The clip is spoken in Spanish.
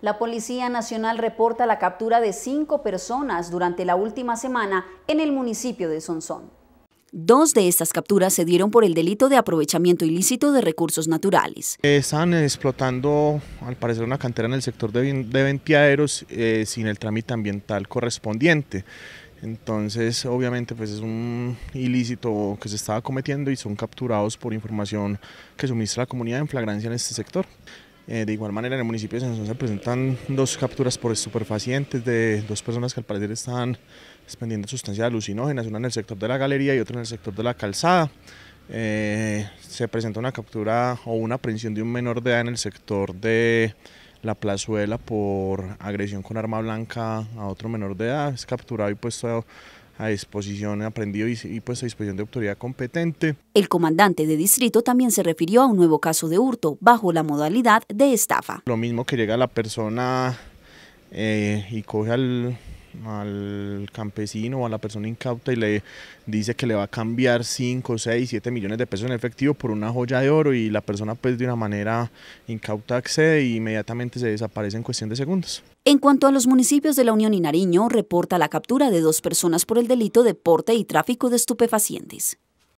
La Policía Nacional reporta la captura de cinco personas durante la última semana en el municipio de Sonsón. Dos de estas capturas se dieron por el delito de aprovechamiento ilícito de recursos naturales. Eh, están eh, explotando, al parecer, una cantera en el sector de, de Ventiaderos eh, sin el trámite ambiental correspondiente. Entonces, obviamente, pues es un ilícito que se estaba cometiendo y son capturados por información que suministra la comunidad en flagrancia en este sector. Eh, de igual manera, en el municipio de se presentan dos capturas por estupefacientes de dos personas que al parecer están expendiendo sustancias alucinógenas, una en el sector de la galería y otra en el sector de la calzada. Eh, se presenta una captura o una aprehensión de un menor de edad en el sector de la plazuela por agresión con arma blanca a otro menor de edad. Es capturado y puesto a disposición aprendido y, pues a disposición de autoridad competente. El comandante de distrito también se refirió a un nuevo caso de hurto bajo la modalidad de estafa. Lo mismo que llega la persona eh, y coge al al campesino o a la persona incauta y le dice que le va a cambiar 5, 6, 7 millones de pesos en efectivo por una joya de oro y la persona pues de una manera incauta accede e inmediatamente se desaparece en cuestión de segundos. En cuanto a los municipios de la Unión y Nariño, reporta la captura de dos personas por el delito de porte y tráfico de estupefacientes.